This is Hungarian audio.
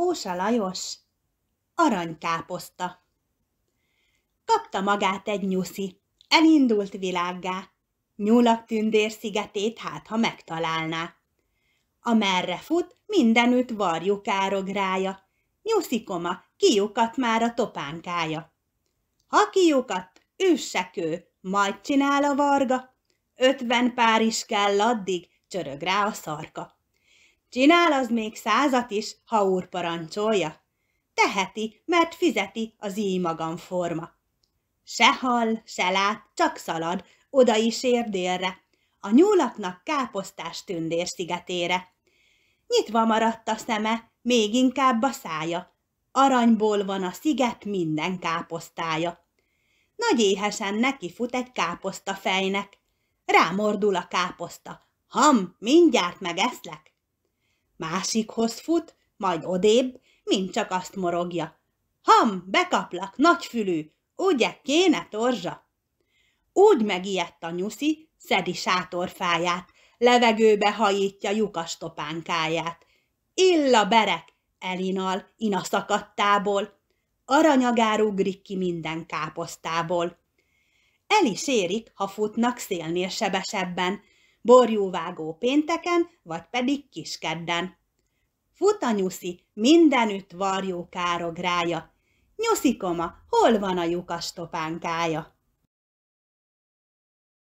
Pósa Lajos, aranykáposzta. Kapta magát egy nyuszi, elindult világgá, nyúlak tündér szigetét hát, ha megtalálná. Amerre fut, mindenütt rája. kárográja, nyuszikoma, kiukat már a topánkája. Ha kiukat, üssek ő, majd csinál a varga, ötven pár is kell addig, csörög rá a szarka. Csinál az még százat is, ha úr parancsolja. Teheti, mert fizeti az íj magam forma. Se hal, se lát, csak szalad, oda is ér délre, a nyúlaknak káposztás tündér szigetére. Nyitva maradt a szeme, még inkább a szája, aranyból van a sziget minden káposztája. Nagy éhesen neki fut egy káposzta fejnek, rámordul a káposzta, ham, mindjárt megeszlek. Másikhoz fut, majd odébb, mint csak azt morogja. Ham, bekaplak, nagyfülű, ugye kéne torzsa? Úgy megijedt a nyuszi, szedi sátorfáját, levegőbe hajítja lyukas topánkáját. Illa berek, elinal, szakadtából, aranyagár ugrik ki minden káposztából. El is érik, ha futnak szélnél sebesebben, borjúvágó pénteken, vagy pedig kiskedden. Fut a nyuszi, mindenütt varjó rája. Nyuszikoma, hol van a topánkája?